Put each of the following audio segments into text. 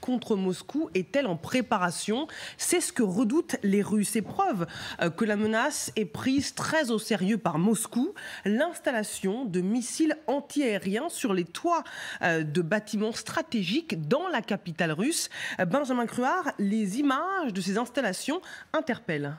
contre Moscou est-elle en préparation C'est ce que redoutent les Russes. Et preuve euh, que la menace est prise très au sérieux par Moscou, l'installation de missiles antiaériens sur les toits euh, de bâtiments stratégiques dans la capitale russe. Euh, Benjamin Cruard, les images de ces installations interpellent.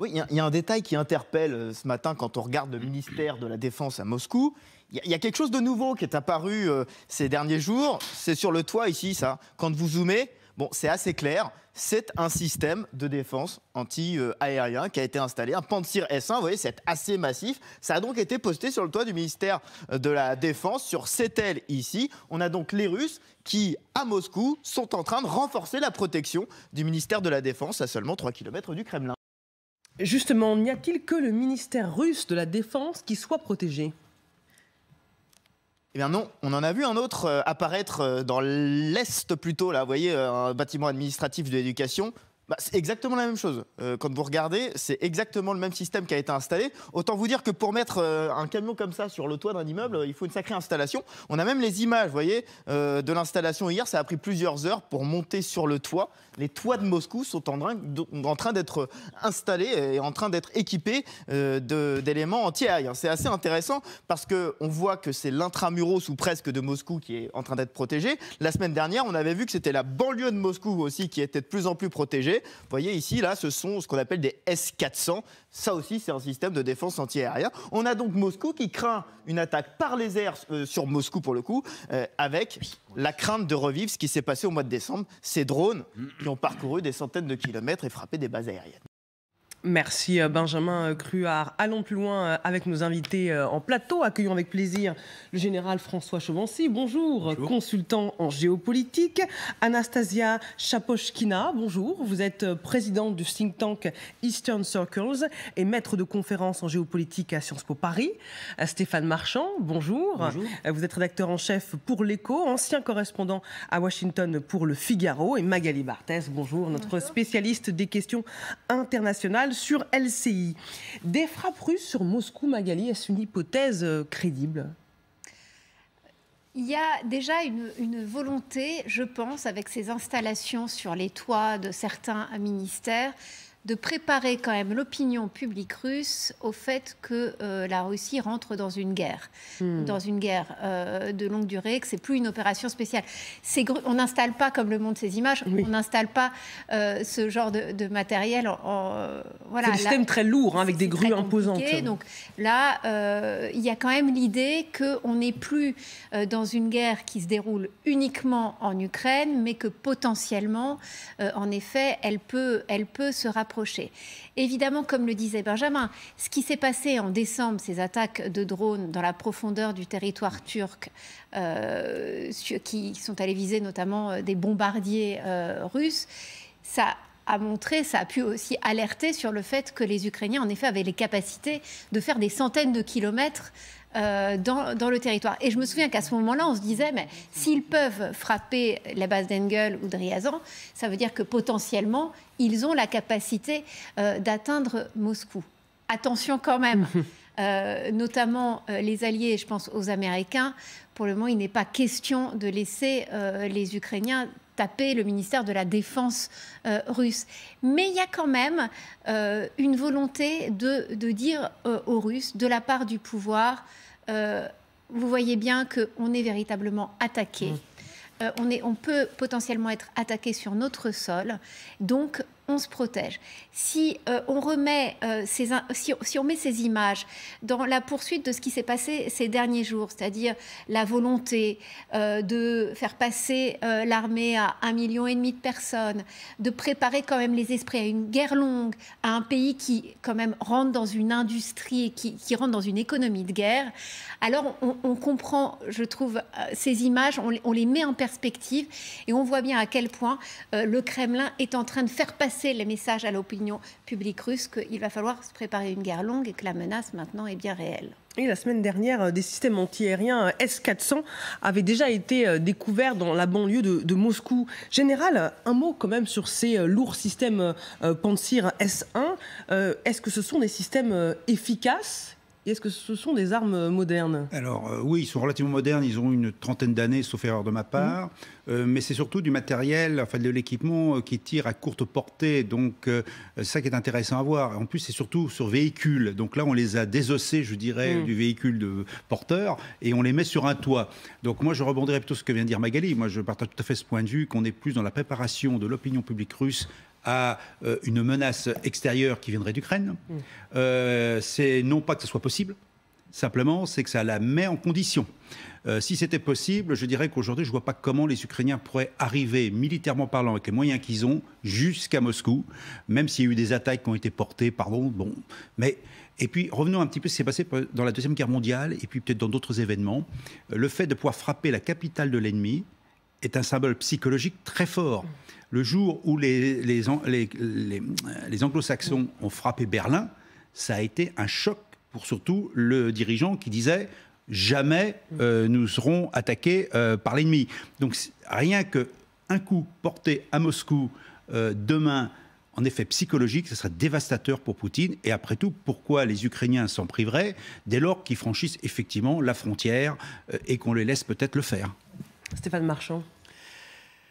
Oui, il y, a un détail qui interpelle euh, ce matin quand on regarde le ministère de la Défense à Moscou. Il y, a quelque chose de nouveau qui est apparu euh, ces derniers jours. C'est sur le toit ici, ça. Quand vous zoomez, bon, c'est assez clair. C'est un système de défense anti-aérien qui a été installé. Un Pantsir S1, vous voyez, c'est assez massif. Ça a donc été posté sur le toit du ministère euh, de la Défense, sur cette aile ici. On a donc les Russes qui, à Moscou, sont en train de renforcer la protection du ministère de la Défense à seulement 3 km du Kremlin. Justement, n'y a-t-il que le ministère russe de la Défense qui soit protégé eh bien non, on en a vu un autre euh, apparaître euh, dans l'Est plutôt, là, vous voyez, euh, un bâtiment administratif de l'éducation. Bah, c'est exactement la même chose. Euh, quand vous regardez, c'est exactement le même système qui a été installé. Autant vous dire que pour mettre euh, un camion comme ça sur le toit d'un immeuble, il faut une sacrée installation. On a même les images, voyez, euh, de l'installation hier. Ça a pris plusieurs heures pour monter sur le toit. Les toits de Moscou sont en train, d'être installés et en train d'être équipés d'éléments anti-aériens. C'est assez intéressant parce qu'on voit que c'est l'intramuros ou presque de Moscou qui est en train d'être protégé. La semaine dernière, on avait vu que c'était la banlieue de Moscou aussi qui était de plus en plus protégée. Vous voyez ici, là, ce sont ce qu'on appelle des S-400. Ça aussi, c'est un système de défense antiaérienne. On a donc Moscou qui craint une attaque par les airs euh, sur Moscou, pour le coup, euh, avec la crainte de revivre ce qui s'est passé au mois de décembre. Ces drones qui ont parcouru des centaines de kilomètres et frappé des bases aériennes. Merci euh, Benjamin euh, Cruard. Allons plus loin euh, avec nos invités en plateau. Accueillons avec plaisir le général François Chauvency. Bonjour. Consultant en géopolitique. Anastasia Chapochkina. Bonjour. Vous êtes présidente du think tank Eastern Circles et maître de conférences en géopolitique à Sciences Po Paris. Stéphane Marchand. Bonjour. Vous êtes rédacteur en chef pour l'Écho, ancien correspondant à Washington pour le Figaro et Magali Barthès. Bonjour, notre spécialiste des questions internationales sur LCI. Des frappes russes sur Moscou, Magali, est-ce une hypothèse euh, crédible il y a déjà une, volonté, je pense, avec ces installations sur les toits de certains ministères, de préparer quand même l'opinion publique russe au fait que euh, la Russie rentre dans une guerre, hmm. dans une guerre euh, de longue durée, que c'est plus une opération spéciale. On n'installe pas, comme le montrent ces images, on n'installe pas euh, ce genre de, matériel. voilà, c'est un système très lourd, hein, avec des grues imposantes. Donc là, il y a quand même l'idée qu'on n'est plus dans une guerre qui se déroule uniquement en Ukraine, mais que potentiellement, en effet, elle peut, elle peut se rapprocher Évidemment, comme le disait Benjamin, ce qui s'est passé en décembre, ces attaques de drones dans la profondeur du territoire turc, euh, qui sont allées viser notamment euh, des bombardiers euh, russes, ça a montré, ça a pu aussi alerter sur le fait que les Ukrainiens, en effet, avaient les capacités de faire des centaines de kilomètres euh, dans, le territoire. Et je me souviens qu'à ce moment-là, on se disait, mais s'ils peuvent frapper la base d'Engel ou de Riazan, ça veut dire que potentiellement, ils ont la capacité euh, d'atteindre Moscou. Attention quand même. Euh, notamment les alliés, je pense aux Américains. Pour le moment, il n'est pas question de laisser les Ukrainiens taper le ministère de la Défense russe. Mais il y a quand même une volonté de, de dire aux Russes, de la part du pouvoir, euh, vous voyez bien qu'on est véritablement attaqué. Mmh. Euh, on, on peut potentiellement être attaqué sur notre sol. Donc, on se protège. Si, euh, on remet, euh, ces, si, on met ces images dans la poursuite de ce qui s'est passé ces derniers jours, c'est-à-dire la volonté euh, de faire passer l'armée à un million et demi de personnes, de préparer quand même les esprits à une guerre longue, à un pays qui quand même rentre dans une industrie, et qui rentre dans une économie de guerre, alors on, comprend, je trouve, ces images, on, les met en perspective et on voit bien à quel point le Kremlin est en train de faire passer passer les messages à l'opinion publique russe qu'il va falloir se préparer une guerre longue et que la menace maintenant est bien réelle. Et la semaine dernière, euh, des systèmes antiaériens euh, S-400 avaient déjà été euh, découverts dans la banlieue de, Moscou. Général, un mot quand même sur ces lourds systèmes Pantsir S-1. Est-ce que ce sont des systèmes efficaces est-ce que ce sont des armes euh, modernes Alors euh, oui, ils sont relativement modernes, ils ont une trentaine d'années, sauf erreur de ma mhm. part, euh, mais c'est surtout du matériel, enfin de l'équipement qui tire à courte portée, donc c'est ça qui est intéressant à voir. En plus, c'est surtout sur véhicule, donc là on les a désossés, je dirais, mhm. du véhicule de porteur, et on les met sur un toit. Donc moi je rebondirais plutôt sur ce que vient de dire Magali, moi je partage tout à fait ce point de vue qu'on est plus dans la préparation de l'opinion publique russe à euh, une menace extérieure qui viendrait d'Ukraine. Mm. Euh, c'est non pas que ce soit possible, simplement, c'est que ça la met en condition. Euh, si c'était possible, je dirais qu'aujourd'hui, je ne vois pas comment les Ukrainiens pourraient arriver, militairement parlant, avec les moyens qu'ils ont, jusqu'à Moscou, même s'il y a eu des attaques qui ont été portées, pardon, bon, mais... Et puis revenons un petit peu ce qui s'est passé dans la Deuxième Guerre mondiale et puis peut-être dans d'autres événements. Le fait de pouvoir frapper la capitale de l'ennemi, est un symbole psychologique très fort. Le jour où les, anglo-saxons ont frappé Berlin, ça a été un choc pour surtout le dirigeant qui disait jamais euh, nous serons attaqués euh, par l'ennemi. Donc rien que un coup porté à Moscou euh, demain, en effet psychologique, ce serait dévastateur pour Poutine. Et après tout, pourquoi les Ukrainiens s'en priveraient dès lors qu'ils franchissent effectivement la frontière et qu'on les laisse peut-être le faire Stéphane Marchand.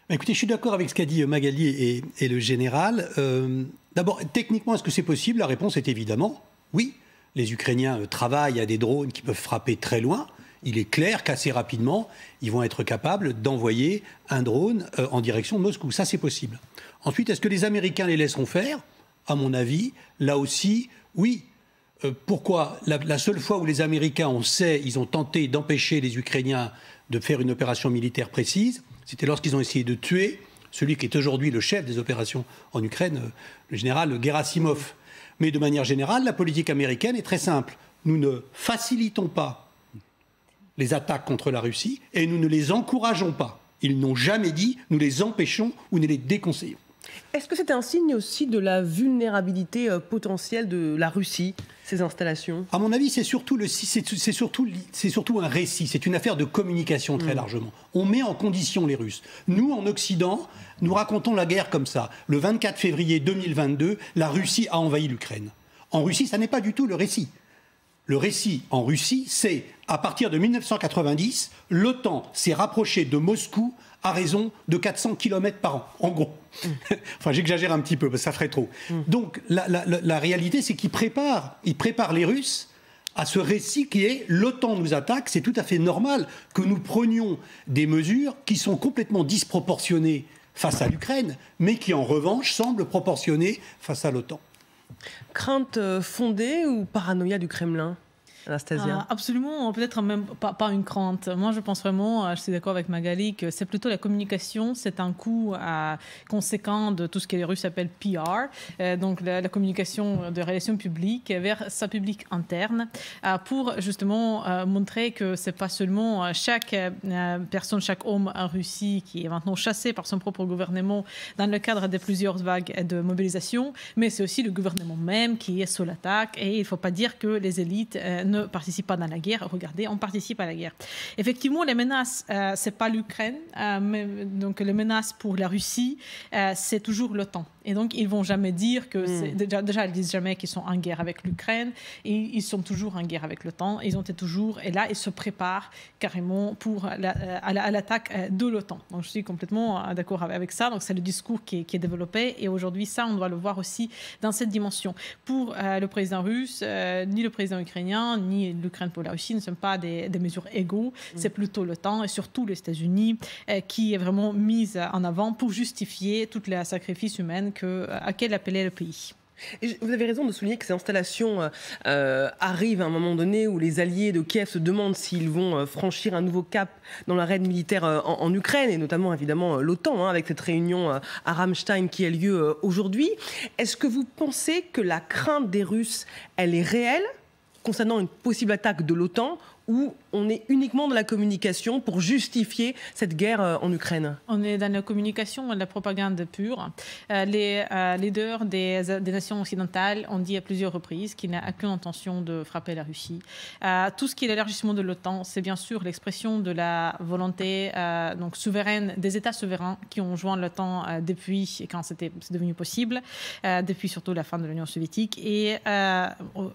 Bah, écoutez, je suis d'accord avec ce qu'a dit euh, Magali et, le général. Euh, d'abord, techniquement, est-ce que c'est possible La réponse est évidemment oui. Les Ukrainiens euh, travaillent à des drones qui peuvent frapper très loin. Il est clair qu'assez rapidement, ils vont être capables d'envoyer un drone en direction de Moscou. Ça, c'est possible. Ensuite, est-ce que les Américains les laisseront faire À mon avis, là aussi, oui. Euh, pourquoi la, seule fois où les Américains, sait, ils ont tenté d'empêcher les Ukrainiens de faire une opération militaire précise, c'était lorsqu'ils ont essayé de tuer celui qui est aujourd'hui le chef des opérations en Ukraine, euh, le général Gerasimov. Mais de manière générale, la politique américaine est très simple. Nous ne facilitons pas les attaques contre la Russie et nous ne les encourageons pas. Ils n'ont jamais dit nous les empêchons ou nous les déconseillons. Est-ce que c'est un signe aussi de la vulnérabilité euh, potentielle de la Russie, ces installations À mon avis, c'est surtout, un récit, c'est une affaire de communication très mm. largement. On met en condition les Russes. Nous, en Occident, nous racontons la guerre comme ça. Le 24 février 2022, la Russie a envahi l'Ukraine. En Russie, ça n'est pas du tout le récit. Le récit en Russie, c'est à partir de 1990, l'OTAN s'est rapproché de Moscou à raison de 400 km par an, en gros. Mm. enfin, j'exagère un petit peu, parce que ça ferait trop. Mm. Donc, la, réalité, c'est qu'ils préparent, préparent les Russes à ce récit qui est l'OTAN nous attaque, c'est tout à fait normal que nous prenions des mesures qui sont complètement disproportionnées face à l'Ukraine, mais qui en revanche semblent proportionnées face à l'OTAN. Crainte euh, fondée ou paranoïa du Kremlin ah, absolument, peut-être même pas, une crainte. Moi, je pense vraiment, euh, je suis d'accord avec Magali, que c'est plutôt la communication, c'est un coup euh, conséquent de tout ce que les Russes appellent PR, euh, donc la, communication de relations publiques vers sa public interne, pour justement montrer que c'est pas seulement chaque personne, chaque homme en Russie qui est maintenant chassé par son propre gouvernement dans le cadre de plusieurs vagues de mobilisation, mais c'est aussi le gouvernement même qui est sous l'attaque et il ne faut pas dire que les élites ne participe pas dans la guerre. Regardez, on participe à la guerre. Effectivement, les menaces, euh, c'est pas l'Ukraine, euh, mais, donc les menaces pour la Russie, euh, c'est toujours l'OTAN. Et donc, ils vont jamais dire que. Mm. Déjà, déjà, ils disent jamais qu'ils sont en guerre avec l'Ukraine. Et ils sont toujours en guerre avec l'OTAN. Ils ont été toujours. Et là, ils se préparent carrément pour à l'attaque de l'OTAN. Donc, je suis complètement d'accord avec ça. Donc, c'est le discours qui est, qui est développé. Et aujourd'hui, ça, on doit le voir aussi dans cette dimension. Pour le président russe, ni le président ukrainien, ni l'Ukraine pour la Russie ne sont pas des, mesures égaux. Mm. C'est plutôt l'OTAN et surtout les États-Unis euh, qui est vraiment mise en avant pour justifier toutes les sacrifices humains que, euh, à quel appelait le pays. vous avez raison de souligner que ces installations euh, arrivent à un moment donné où les alliés de Kiev se demandent s'ils vont franchir un nouveau cap dans la reine militaire en, Ukraine, et notamment évidemment l'OTAN, hein, avec cette réunion à Ramstein qui a lieu aujourd'hui. Est-ce que vous pensez que la crainte des Russes, elle est réelle concernant une possible attaque de l'OTAN ou on est uniquement dans la communication pour justifier cette guerre euh, en Ukraine On est dans la communication, la propagande pure. Euh, euh, les leaders des, nations occidentales ont dit à plusieurs reprises qu'ils n'ont aucune intention de frapper la Russie. tout ce qui est l'élargissement de l'OTAN, c'est bien sûr l'expression de la volonté donc souveraine des États souverains qui ont joint l'OTAN depuis quand c'était devenu possible, depuis surtout la fin de l'Union soviétique. Et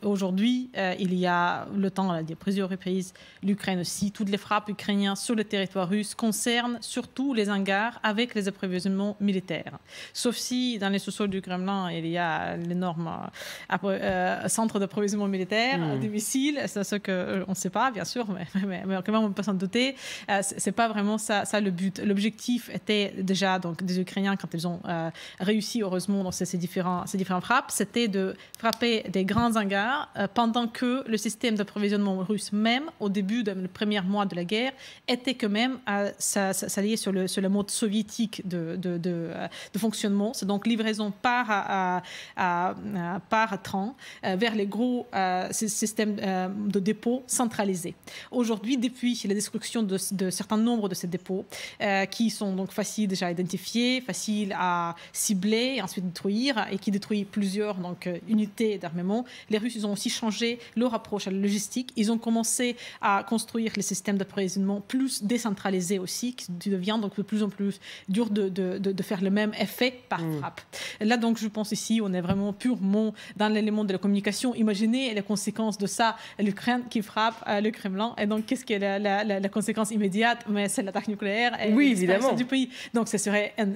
aujourd'hui, il y a l'OTAN, à plusieurs reprises, l'Ukraine aussi. Toutes les frappes ukrainiennes sur le territoire russe concernent surtout les hangars avec les approvisionnements militaires. Sauf si dans les sous-sols du Kremlin, il y a l'énorme euh, euh, centre d'approvisionnement militaire, hmm. des missiles, c'est ce qu'on euh, ne sait pas, bien sûr, mais, mais, mais on peut s'en douter. c'est ce n'est pas vraiment ça, ça le but. L'objectif était déjà donc, des Ukrainiens, quand ils ont réussi, heureusement, dans ces, ces, différents, ces différentes frappes, c'était de frapper des grands hangars pendant que le système d'approvisionnement russe, même au début, dans le premier mois de la guerre, était quand même à s'allier sur le, mode soviétique euh, de, fonctionnement. C'est donc livraison par, à, train euh, vers les gros euh, systèmes de dépôts centralisés. Aujourd'hui, depuis la destruction de, certains nombres de ces dépôts, qui sont donc faciles déjà à identifier, faciles à cibler, et ensuite détruire, et qui détruisent plusieurs donc, unités d'armement, les Russes ils ont aussi changé leur approche à la logistique. Ils ont commencé à construire les systèmes d'approvisionnement plus décentralisés aussi, qui devient donc de plus en plus dur de, faire le même effet par mm. frappe. Là, donc, je pense ici, on est vraiment purement dans l'élément de la communication. Imaginez les conséquences de ça, l'Ukraine qui frappe le Kremlin. Et donc, qu'est-ce qui est la, la, conséquence immédiate Mais c'est l'attaque nucléaire et oui, évidemment. du pays. Donc, ce serait un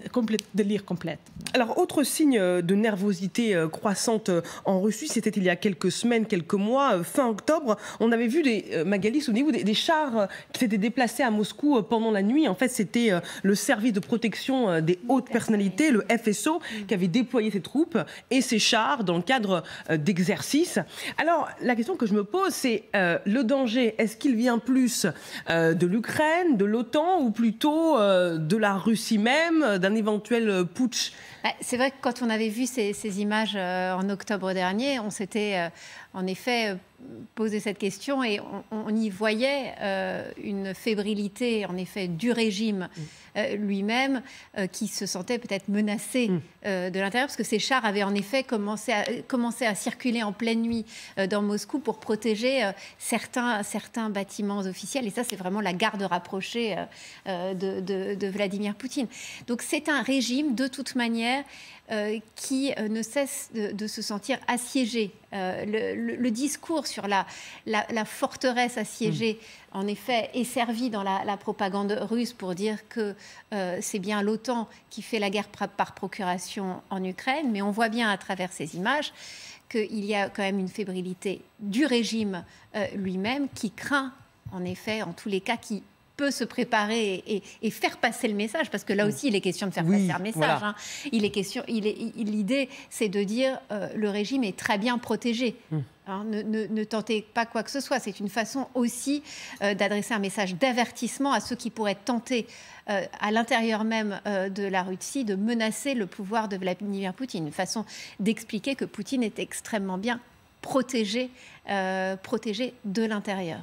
délire complet. Alors, autre signe euh, de nervosité euh, croissante euh, en Russie, c'était il y a quelques semaines, quelques mois, fin octobre, on avait vu des Magali au vous des, chars euh, qui s'étaient déplacés à Moscou euh, pendant la nuit En fait, c'était euh, le service de protection des hautes personnalités, le FSO, mm. qui avait déployé ses troupes et ses chars dans le cadre d'exercices. Alors, la question que je me pose, c'est le danger, est-ce qu'il vient plus de l'Ukraine, de l'OTAN ou plutôt de la Russie même, d'un éventuel putsch bah, C'est vrai que quand on avait vu ces, ces images en octobre dernier, on s'était en effet euh, poser cette question et on, y voyait euh, une fébrilité, en effet, du régime mm. euh, lui-même qui se sentait peut-être menacé mm. de l'intérieur, parce que ces chars avaient en effet commencé à, à circuler en pleine nuit dans Moscou pour protéger certains, bâtiments officiels. Et ça, c'est vraiment la garde rapprochée de, de Vladimir Poutine. Donc c'est un régime, de toute manière, euh, qui euh, ne cesse de, se sentir assiégé. Euh, le, discours sur la, forteresse assiégée, mm. en effet, est servi dans la, la propagande russe pour dire que c'est bien l'OTAN qui fait la guerre par procuration en Ukraine, mais on voit bien à travers ces images qu'il y a quand même une fébrilité du régime lui-même qui craint en effet, en tous les cas, qui se préparer et, faire passer le message, parce que là mm. aussi, il est question de faire passer un message. Hein. Il est question, l'idée, c'est de dire euh, le régime est très bien protégé. Mm. Hein. ne, tentez pas quoi que ce soit. C'est une façon aussi euh, d'adresser un message d'avertissement à ceux qui pourraient tenter, euh, à l'intérieur même de la Russie, de menacer le pouvoir de Vladimir Poutine. Une façon d'expliquer que Poutine est extrêmement bien protégé, protégé de l'intérieur.